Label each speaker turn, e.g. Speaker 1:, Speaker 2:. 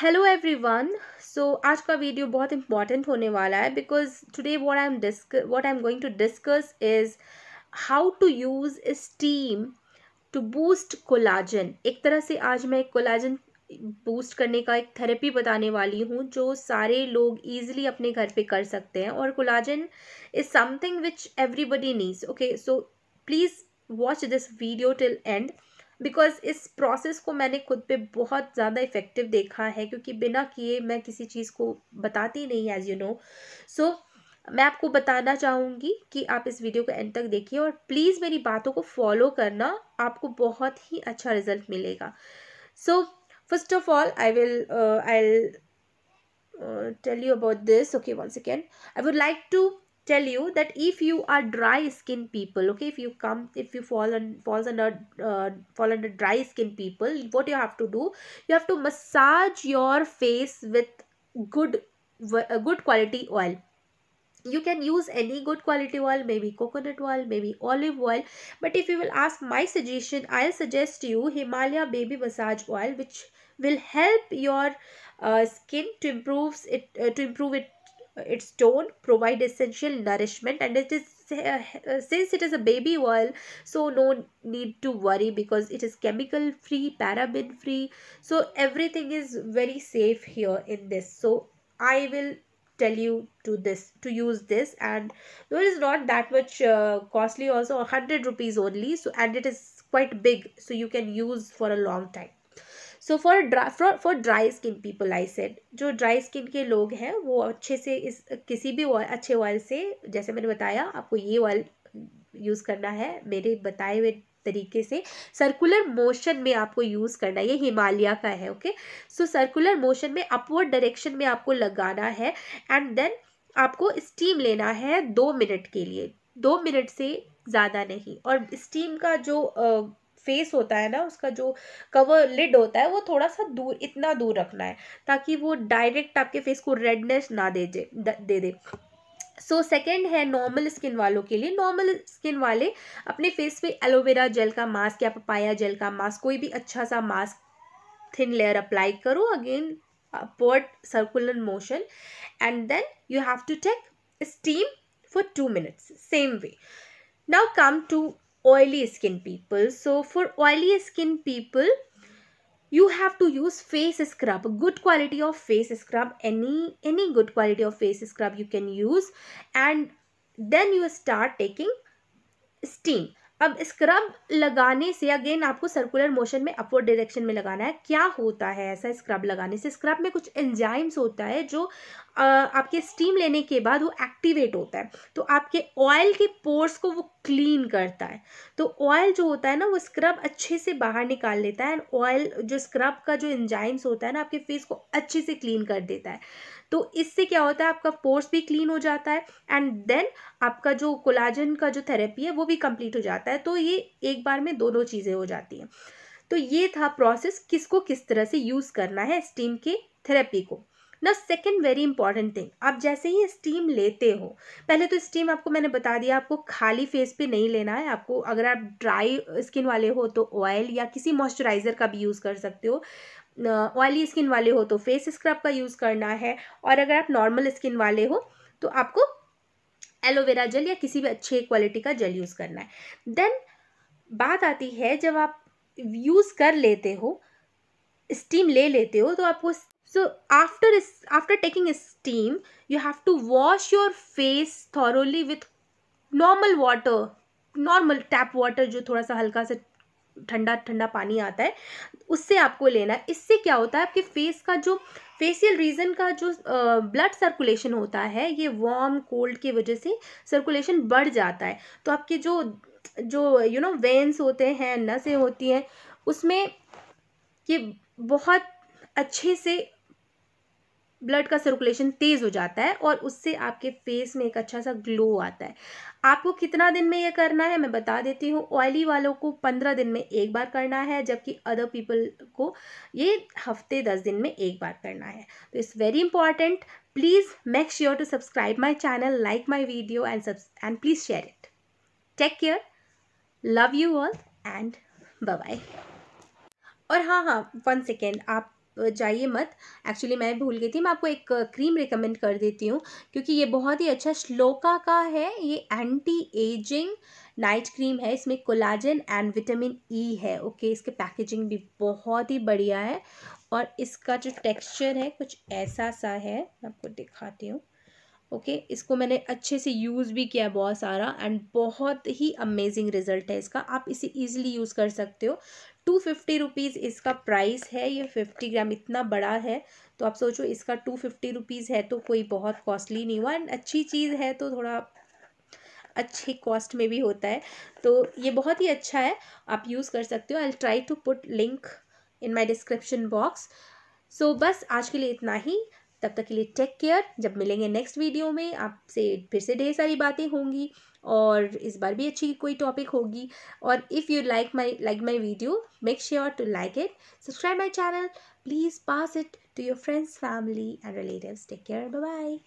Speaker 1: Hello everyone so आज का video बहुत इम्पॉर्टेंट होने वाला है because today what I am disc what I am going to discuss is how to use steam to boost collagen एक तरह से आज मैं कोलाजन बूस्ट करने का एक थेरेपी बताने वाली हूँ जो सारे लोग ईजिली अपने घर पे कर सकते हैं और collagen is something which everybody needs okay so please watch this video till end because इस प्रोसेस को मैंने खुद पे बहुत ज़्यादा इफ़ेक्टिव देखा है क्योंकि बिना किए मैं किसी चीज़ को बताती नहीं एज़ यू नो सो मैं आपको बताना चाहूँगी कि आप इस वीडियो को एंड तक देखिए और प्लीज़ मेरी बातों को फॉलो करना आपको बहुत ही अच्छा रिजल्ट मिलेगा so first of all I will I tell you about this okay one second I would like to tell you that if you are dry skin people okay if you come if you fall and falls under uh, fall under dry skin people what you have to do you have to massage your face with good uh, good quality oil you can use any good quality oil maybe coconut oil maybe olive oil but if you will ask my suggestion i'll suggest you himalaya baby massage oil which will help your uh, skin to improves it uh, to improve it its stone provide essential nourishment and it is uh, since it is a baby oil so no need to worry because it is chemical free paraben free so everything is very safe here in this so i will tell you to this to use this and though it is not that much uh, costly also 100 rupees only so and it is quite big so you can use for a long time so for dra for for dry skin people I said जो dry skin के लोग हैं वो अच्छे से इस किसी भी अच्छे ऑयल से जैसे मैंने बताया आपको ये ऑयल यूज़ करना है मेरे बताए हुए तरीके से सर्कुलर मोशन में आपको यूज़ करना है ये हिमालय का है ओके सो सर्कुलर मोशन में अपवर्ड डायरेक्शन में आपको लगाना है एंड देन आपको स्टीम लेना है दो मिनट के लिए दो मिनट से ज़्यादा नहीं और स्टीम का जो फेस होता है ना उसका जो कवर लिड होता है वो थोड़ा सा दूर इतना दूर रखना है ताकि वो डायरेक्ट आपके फेस को रेडनेस ना दे दे दे, दे। सो so, सेकेंड है नॉर्मल स्किन वालों के लिए नॉर्मल स्किन वाले अपने फेस पे एलोवेरा जेल का मास्क या पपाया जेल का मास्क कोई भी अच्छा सा मास्क थिन लेयर अप्लाई करो again upward circular motion and then you have to take steam for two minutes same way now come to oily skin people. So for oily skin people, you have to use face scrub good quality of face scrub any any good quality of face scrub you can use and then you start taking steam अब scrub लगाने से again आपको circular motion में upward direction में लगाना है क्या होता है ऐसा स्क्रब लगाने से स्क्रब में कुछ एंजाइम्स होता है जो आपके स्टीम लेने के बाद वो एक्टिवेट होता है तो आपके ऑयल के पोर्स को वो क्लीन करता है तो ऑयल जो होता है ना वो स्क्रब अच्छे से बाहर निकाल लेता है एंड ऑयल जो स्क्रब का जो इंजाइम्स होता है ना आपके फेस को अच्छे से क्लीन कर देता है तो इससे क्या होता है आपका पोर्स भी क्लीन हो जाता है एंड देन आपका जो कोलाजन का जो थेरेपी है वो भी कंप्लीट हो जाता है तो ये एक बार में दोनों चीज़ें हो जाती हैं तो ये था प्रोसेस किसको किस तरह से यूज़ करना है स्टीम के थेरेपी को ना सेकेंड वेरी इंपॉर्टेंट थिंग आप जैसे ही स्टीम लेते हो पहले तो स्टीम आपको मैंने बता दिया आपको खाली फेस पे नहीं लेना है आपको अगर आप ड्राई स्किन वाले हो तो ऑयल या किसी मॉइस्चराइज़र का भी यूज़ कर सकते हो ऑयली स्किन वाले हो तो फेस स्क्रब का यूज़ करना है और अगर आप नॉर्मल स्किन वाले हो तो आपको एलोवेरा जेल या किसी भी अच्छे क्वालिटी का जेल यूज़ करना है देन बात आती है जब आप यूज़ कर लेते हो स्टीम ले लेते हो तो आपको so after after taking a steam you have to wash your face thoroughly with normal water normal tap water जो थोड़ा सा हल्का सा ठंडा ठंडा पानी आता है उससे आपको लेना है इससे क्या होता है आपके फेस का जो फेसियल रीजन का जो ब्लड uh, सर्कुलेशन होता है ये वार्म कोल्ड की वजह से सर्कुलेशन बढ़ जाता है तो आपके जो जो यू नो वेंस होते हैं नसें होती हैं उसमें ये बहुत अच्छे से ब्लड का सर्कुलेशन तेज़ हो जाता है और उससे आपके फेस में एक अच्छा सा ग्लो आता है आपको कितना दिन में ये करना है मैं बता देती हूँ ऑयली वालों को पंद्रह दिन में एक बार करना है जबकि अदर पीपल को ये हफ्ते दस दिन में एक बार करना है तो it's very important please make sure to subscribe my channel like my video and and please share it take care love you all and bye और हाँ हाँ वन सेकेंड आप चाहिए मत एक्चुअली मैं भूल गई थी मैं आपको एक क्रीम रिकमेंड कर देती हूँ क्योंकि ये बहुत ही अच्छा श्लोका का है ये एंटी एजिंग नाइट क्रीम है इसमें कोलाजन एंड विटामिन ई है ओके इसके पैकेजिंग भी बहुत ही बढ़िया है और इसका जो टेक्सचर है कुछ ऐसा सा है मैं आपको दिखाती हूँ ओके okay, इसको मैंने अच्छे से यूज़ भी किया बहुत सारा एंड बहुत ही अमेजिंग रिज़ल्ट है इसका आप इसे ईजिली यूज़ कर सकते हो टू फिफ्टी रुपीज़ इसका प्राइस है ये फिफ्टी ग्राम इतना बड़ा है तो आप सोचो इसका टू फिफ्टी रुपीज़ है तो कोई बहुत कॉस्टली नहीं हुआ एंड अच्छी चीज़ है तो थोड़ा अच्छे कॉस्ट में भी होता है तो ये बहुत ही अच्छा है आप यूज़ कर सकते हो I try to put link in my description box so बस आज के लिए इतना ही तब तक के लिए टेक केयर जब मिलेंगे नेक्स्ट वीडियो में आपसे फिर से ढेर सारी बातें होंगी और इस बार भी अच्छी कोई टॉपिक होगी और if you like my like my video make sure to like it subscribe my channel please pass it to your friends family and relatives take care bye